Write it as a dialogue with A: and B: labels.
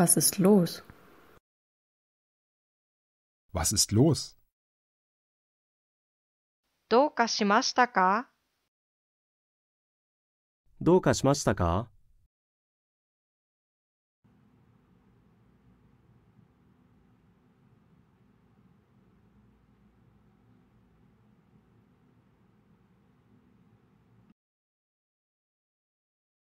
A: Was ist los?
B: Was ist los?
A: どうかしましたか
C: どうかしましたか